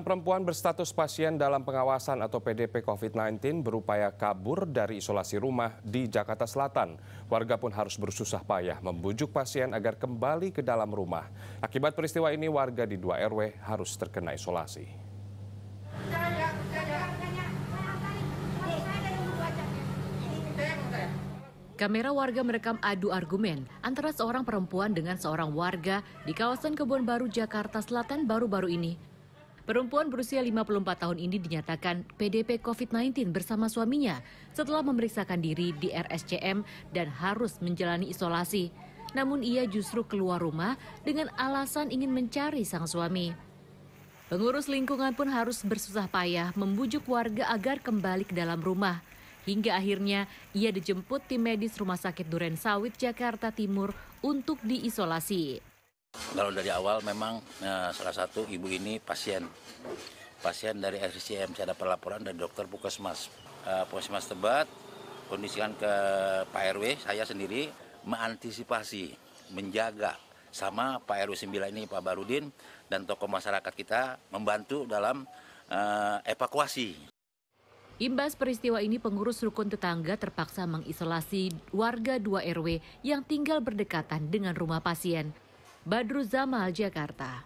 Perempuan berstatus pasien dalam pengawasan atau PDP COVID-19 berupaya kabur dari isolasi rumah di Jakarta Selatan. Warga pun harus bersusah payah membujuk pasien agar kembali ke dalam rumah. Akibat peristiwa ini warga di dua RW harus terkena isolasi. Kamera warga merekam adu argumen antara seorang perempuan dengan seorang warga di kawasan Kebun Baru, Jakarta Selatan baru-baru ini Perempuan berusia 54 tahun ini dinyatakan PDP COVID-19 bersama suaminya setelah memeriksakan diri di RSCM dan harus menjalani isolasi. Namun ia justru keluar rumah dengan alasan ingin mencari sang suami. Pengurus lingkungan pun harus bersusah payah membujuk warga agar kembali ke dalam rumah. Hingga akhirnya ia dijemput tim medis Rumah Sakit Duren Sawit Jakarta Timur untuk diisolasi. Kalau dari awal memang eh, salah satu ibu ini pasien. Pasien dari RCM, saya dapat laporan dari dokter Puskesmas. Uh, Puskesmas Tebat, kondisikan ke Pak RW, saya sendiri mengantisipasi, menjaga sama Pak RW 9 ini Pak Barudin dan tokoh masyarakat kita membantu dalam uh, evakuasi. Imbas peristiwa ini pengurus rukun tetangga terpaksa mengisolasi warga dua RW yang tinggal berdekatan dengan rumah pasien. Badru Zamal, Jakarta.